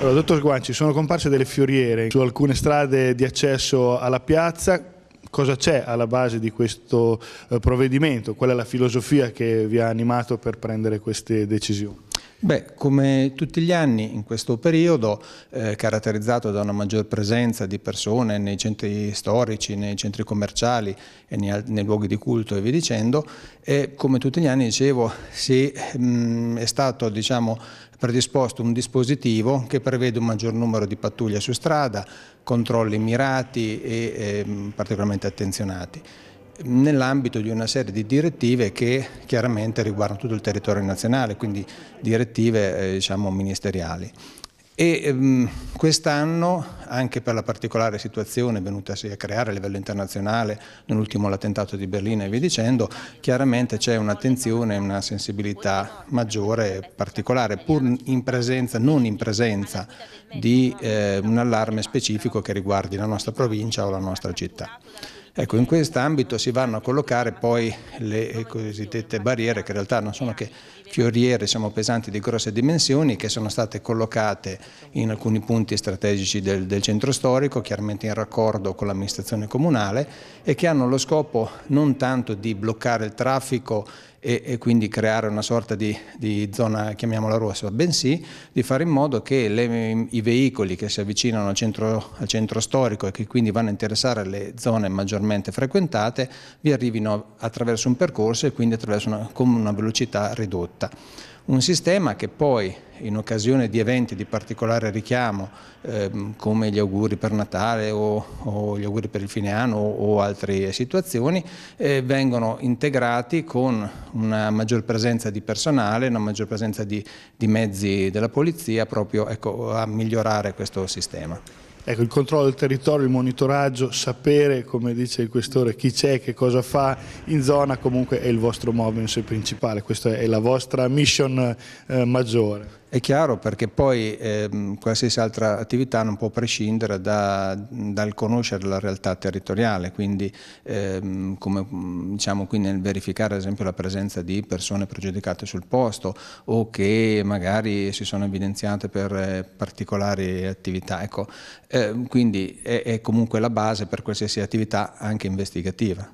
Allora, dottor Guanci, sono comparse delle fioriere su alcune strade di accesso alla piazza. Cosa c'è alla base di questo eh, provvedimento? Qual è la filosofia che vi ha animato per prendere queste decisioni? Beh, come tutti gli anni in questo periodo, eh, caratterizzato da una maggior presenza di persone nei centri storici, nei centri commerciali e nei, nei luoghi di culto e via dicendo, e come tutti gli anni dicevo si, mh, mm, è stato diciamo, predisposto un dispositivo che prevede un maggior numero di pattuglie su strada, controlli mirati e eh, particolarmente attenzionati nell'ambito di una serie di direttive che chiaramente riguardano tutto il territorio nazionale, quindi direttive eh, diciamo, ministeriali. E ehm, quest'anno, anche per la particolare situazione venutasi a creare a livello internazionale, nell'ultimo l'attentato di Berlino e via dicendo, chiaramente c'è un'attenzione e una sensibilità maggiore e particolare, pur in presenza, non in presenza di eh, un allarme specifico che riguardi la nostra provincia o la nostra città. Ecco, in quest'ambito si vanno a collocare poi le cosiddette barriere, che in realtà non sono che fioriere, diciamo, pesanti di grosse dimensioni, che sono state collocate in alcuni punti strategici del, del centro storico, chiaramente in raccordo con l'amministrazione comunale, e che hanno lo scopo non tanto di bloccare il traffico e, e quindi creare una sorta di, di, zona, chiamiamola rossa, bensì di fare in modo che le, i veicoli che si avvicinano al centro, al centro, storico e che quindi vanno a interessare le zone maggiormente frequentate vi arrivino attraverso un percorso e quindi attraverso una, con una velocità ridotta. Un sistema che poi in occasione di eventi di particolare richiamo ehm, come gli auguri per Natale o, o, gli auguri per il fine anno o, o altre situazioni eh, vengono integrati con una maggior presenza di personale, una maggior presenza di, di mezzi della polizia proprio ecco, a migliorare questo sistema. Ecco, il controllo del territorio, il monitoraggio, sapere, come dice il questore, chi c'è, che cosa fa in zona, comunque è il vostro movimento principale, questa è la vostra mission eh, maggiore. È chiaro perché poi ehm, qualsiasi altra attività non può prescindere da, dal conoscere la realtà territoriale, quindi, ehm, come, mm, diciamo, quindi nel verificare ad esempio la presenza di persone pregiudicate sul posto o che magari si sono evidenziate per eh, particolari attività. Ecco, eh, quindi è, è comunque la base per qualsiasi attività anche investigativa.